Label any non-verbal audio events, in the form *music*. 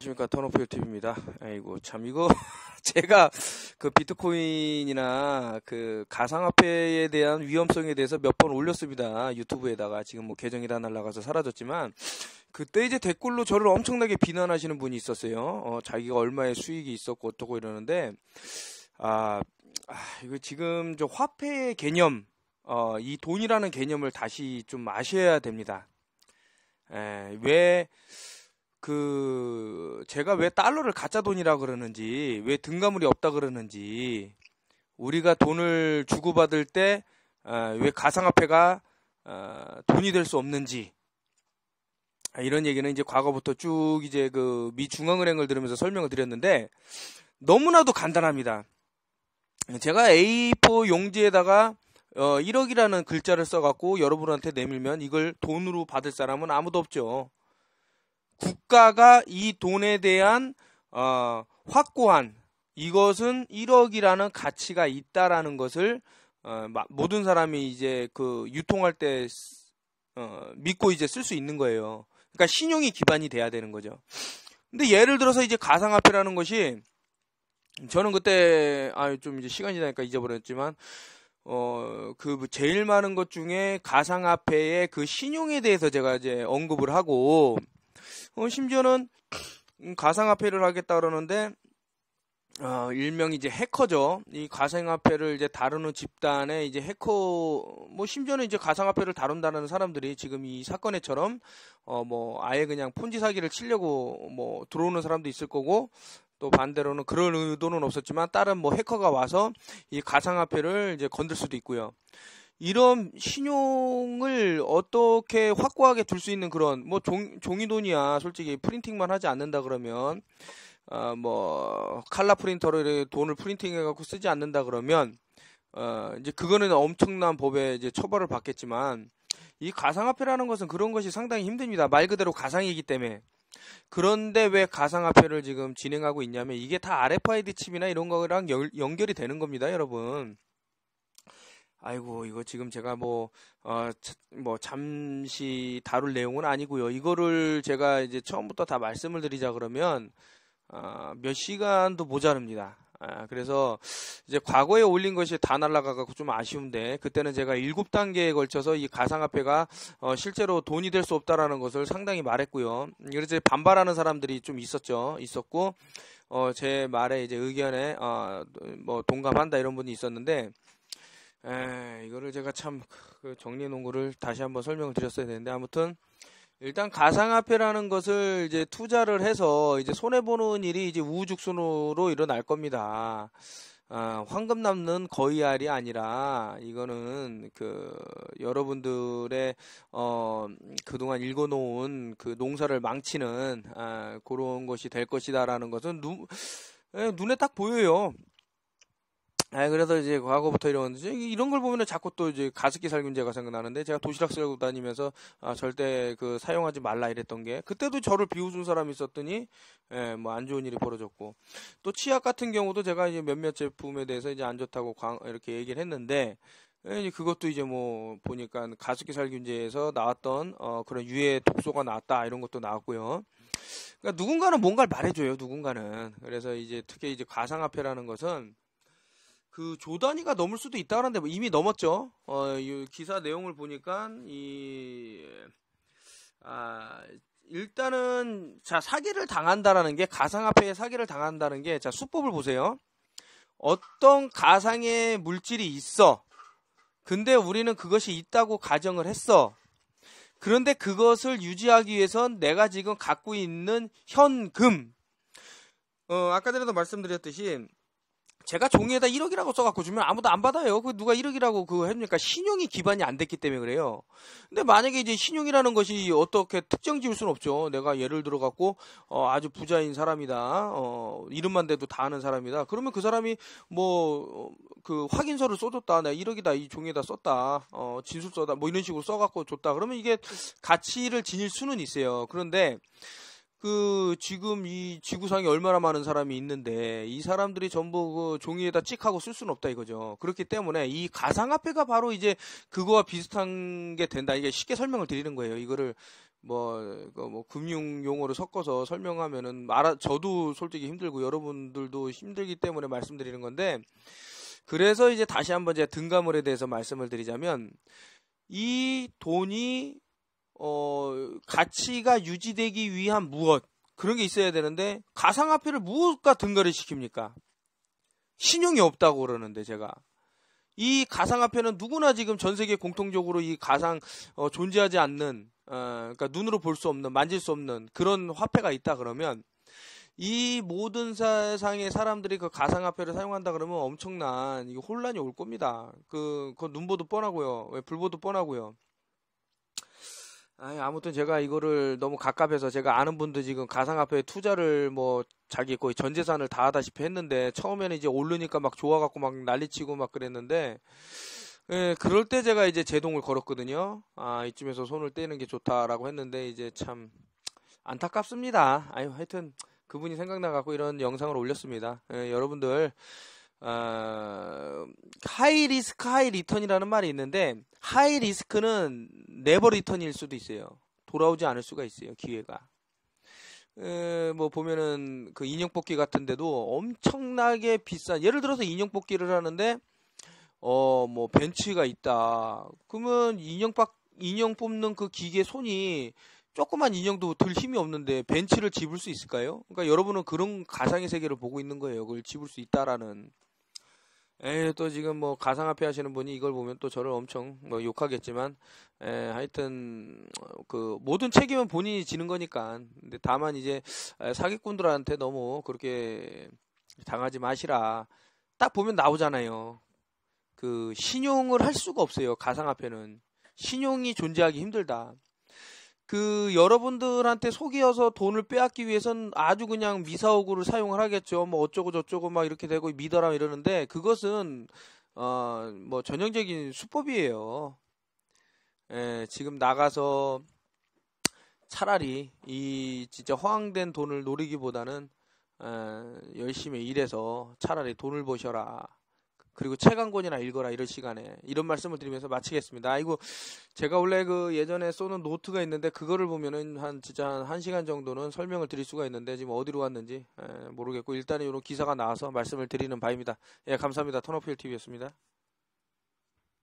안녕하십니까 턴오프 유튜브입니다. 아이고 참 이거 *laughs* 제가 그 비트코인이나 그 가상화폐에 대한 위험성에 대해서 몇 번 올렸습니다 유튜브에다가 지금 뭐 계정이 다 날라가서 사라졌지만 그때 이제 댓글로 저를 엄청나게 비난하시는 분이 있었어요. 어, 자기가 얼마의 수익이 있었고 어떻고 이러는데 아, 아 이거 지금 저 화폐의 개념 어, 이 돈이라는 개념을 다시 좀 아셔야 됩니다. 에, 왜그 제가 왜 달러를 가짜 돈이라 그러는지 왜 등가물이 없다 그러는지 우리가 돈을 주고받을 때왜 어, 가상화폐가 어, 돈이 될 수 없는지 아, 이런 얘기는 이제 과거부터 쭉 이제 그미 중앙은행을 들으면서 설명을 드렸는데 너무나도 간단합니다. 제가 A4 용지에다가 어, 1억이라는 글자를 써갖고 여러분한테 내밀면 이걸 돈으로 받을 사람은 아무도 없죠. 국가가 이 돈에 대한 어, 확고한 이것은 1억이라는 가치가 있다라는 것을 어, 모든 사람이 이제 그 유통할 때 어, 믿고 이제 쓸 수 있는 거예요. 그러니까 신용이 기반이 돼야 되는 거죠. 근데 예를 들어서 이제 가상화폐라는 것이 저는 그때 아좀 이제 시간이 나니까 잊어버렸지만 어그 뭐 제일 많은 것 중에 가상화폐의 그 신용에 대해서 제가 이제 언급을 하고 어, 심지어는 가상화폐를 하겠다 그러는데 어, 일명 이제 해커죠. 이 가상화폐를 이제 다루는 집단의 이제 해커, 뭐 심지어는 이제 가상화폐를 다룬다는 사람들이 지금 이 사건에처럼 어, 뭐 아예 그냥 폰지 사기를 치려고 뭐 들어오는 사람도 있을 거고 또 반대로는 그런 의도는 없었지만 다른 뭐 해커가 와서 이 가상화폐를 이제 건들 수도 있고요. 이런 신용을 어떻게 확고하게 둘 수 있는 그런 뭐 종, 종이돈이야 솔직히 프린팅만 하지 않는다 그러면 어, 뭐 칼라 프린터로 돈을 프린팅해 갖고 쓰지 않는다 그러면 어, 이제 그거는 엄청난 법에 이제 처벌을 받겠지만 이 가상화폐라는 것은 그런 것이 상당히 힘듭니다 말 그대로 가상이기 때문에 그런데 왜 가상화폐를 지금 진행하고 있냐면 이게 다 RFID 칩이나 이런 거랑 연, 연결이 되는 겁니다 여러분. 아이고 이거 지금 제가 뭐어뭐 어, 뭐 잠시 다룰 내용은 아니고요. 이거를 제가 이제 처음부터 다 말씀을 드리자 그러면 어, 몇 시간도 모자릅니다. 아, 그래서 이제 과거에 올린 것이 다 날라가고 좀 아쉬운데 그때는 제가 일곱 단계에 걸쳐서 이 가상화폐가 어, 실제로 돈이 될 수 없다라는 것을 상당히 말했고요. 그래서 반발하는 사람들이 좀 있었죠. 있었고 어, 제 말에 이제 의견에 어, 뭐 동감한다 이런 분이 있었는데 에, 이거를 제가 참 그 정리해 놓은 거를 다시 한번 설명을 드렸어야 되는데 아무튼 일단 가상화폐라는 것을 이제 투자를 해서 이제 손해 보는 일이 이제 우후죽순으로 일어날 겁니다. 아, 황금 남는 거의알이 아니라 이거는 그 여러분들의 어 그동안 읽어놓은 그 농사를 망치는 아, 그런 것이 될 것이다라는 것은 눈 예, 눈에 딱 보여요. 아, 그래서 이제 과거부터 이런 이제 이런 걸보면 자꾸 또 이제 가습기 살균제가 생각나는데 제가 도시락 쓸고 다니면서 아, 절대 그 사용하지 말라 이랬던 게 그때도 저를 비웃은 사람이 있었더니 예, 뭐 안 좋은 일이 벌어졌고 또 치약 같은 경우도 제가 이제 몇몇 제품에 대해서 이제 안 좋다고 광, 이렇게 얘기를 했는데 예, 그것도 이제 뭐 보니까 가습기 살균제에서 나왔던 어, 그런 유해 독소가 나왔다 이런 것도 나왔고요. 그러니까 누군가는 뭔가를 말해줘요. 누군가는 그래서 이제 특히 이제 가상화폐라는 것은 그 조단위가 넘을 수도 있다 그러는데 뭐 이미 넘었죠. 어, 이 기사 내용을 보니까 이 아, 일단은 자 사기를 당한다라는 게가상화폐의 사기를 당한다는 게 자 수법을 보세요. 어떤 가상의 물질이 있어. 근데 우리는 그것이 있다고 가정을 했어. 그런데 그것을 유지하기 위해선 내가 지금 갖고 있는 현금. 어, 아까 전에도 말씀드렸듯이 제가 종이에다 1억이라고 써갖고 주면 아무도 안 받아요. 그 누가 1억이라고 그거 해주니까 신용이 기반이 안 됐기 때문에 그래요. 근데 만약에 이제 신용이라는 것이 어떻게 특정 지을 수는 없죠. 내가 예를 들어갖고 어, 아주 부자인 사람이다. 어, 이름만 대도 다 아는 사람이다. 그러면 그 사람이 뭐그 어, 확인서를 써줬다. 내가 1억이다. 이 종이에다 썼다. 어, 진술서다. 뭐 이런 식으로 써갖고 줬다. 그러면 이게 가치를 지닐 수는 있어요. 그런데 그 지금 이 지구상에 얼마나 많은 사람이 있는데 이 사람들이 전부 그 종이에다 찍하고 쓸 수는 없다 이거죠. 그렇기 때문에 이 가상화폐가 바로 이제 그거와 비슷한 게 된다. 이게 쉽게 설명을 드리는 거예요. 이거를 뭐, 그 뭐, 금융 용어로 섞어서 설명하면은, 알아, 저도 솔직히 힘들고, 여러분들도 힘들기 때문에 말씀드리는 건데, 그래서 이제 다시 한번 제가 등가물에 대해서 말씀을 드리자면, 이 돈이 어, 가치가 유지되기 위한 무엇 그런 게 있어야 되는데 가상화폐를 무엇과 등거래 시킵니까? 신용이 없다고 그러는데 제가 이 가상화폐는 누구나 지금 전 세계 공통적으로 이 가상 어, 존재하지 않는 어, 그러니까 눈으로 볼 수 없는 만질 수 없는 그런 화폐가 있다 그러면 이 모든 세상의 사람들이 그 가상화폐를 사용한다 그러면 엄청난 이 혼란이 올 겁니다. 그, 그 눈보도 뻔하고요. 왜 불보도 뻔하고요. 아니, 아무튼 제가 이거를 너무 갑갑해서 제가 아는 분도 지금 가상화폐 투자를 뭐 자기 거의 전 재산을 다 하다시피 했는데 처음에는 이제 오르니까 막 좋아갖고 막 난리치고 막 그랬는데 예, 그럴 때 제가 이제 제동을 걸었거든요. 아, 이쯤에서 손을 떼는 게 좋다라고 했는데 이제 참 안타깝습니다. 아유, 하여튼 그분이 생각나갖고 이런 영상을 올렸습니다. 예, 여러분들, 어, 하이 리스크 하이 리턴이라는 말이 있는데 하이 리스크는 네버 리턴일 수도 있어요. 돌아오지 않을 수가 있어요. 기회가. 에, 뭐 보면은 그 인형 뽑기 같은 데도 엄청나게 비싼 예를 들어서 인형 뽑기를 하는데 어뭐 벤츠가 있다. 그러면 인형 박 인형 뽑는 그 기계 손이 조그만 인형도 들 힘이 없는데 벤츠를 집을 수 있을까요? 그러니까 여러분은 그런 가상의 세계를 보고 있는 거예요. 그걸 집을 수 있다라는 에이, 예, 또 지금 뭐 가상화폐 하시는 분이 이걸 보면 또 저를 엄청 뭐 욕하겠지만 에, 예, 하여튼 어, 그 모든 책임은 본인이 지는 거니까 근데 다만 이제 사기꾼들한테 너무 그렇게 당하지 마시라 딱 보면 나오잖아요 그 신용을 할 수가 없어요 가상화폐는 신용이 존재하기 힘들다 그 여러분들한테 속이어서 돈을 빼앗기 위해선 아주 그냥 미사오구를 사용을 하겠죠. 뭐 어쩌고 저쩌고 막 이렇게 되고 믿어라 이러는데 그것은 어뭐 전형적인 수법이에요. 예, 지금 나가서 차라리 이 진짜 허황된 돈을 노리기보다는 에, 열심히 일해서 차라리 돈을 버셔라. 그리고 최강 권이나 읽어라 이런 시간에 이런 말씀을 드리면서 마치겠습니다. 아이고 제가 원래 그 예전에 쏘는 노트가 있는데 그거를 보면은 한 진짜 한1 시간 정도는 설명을 드릴 수가 있는데 지금 어디로 갔는지 모르겠고 일단은 이런 기사가 나와서 말씀을 드리는 바입니다. 예 감사합니다. 턴너필 TV였습니다.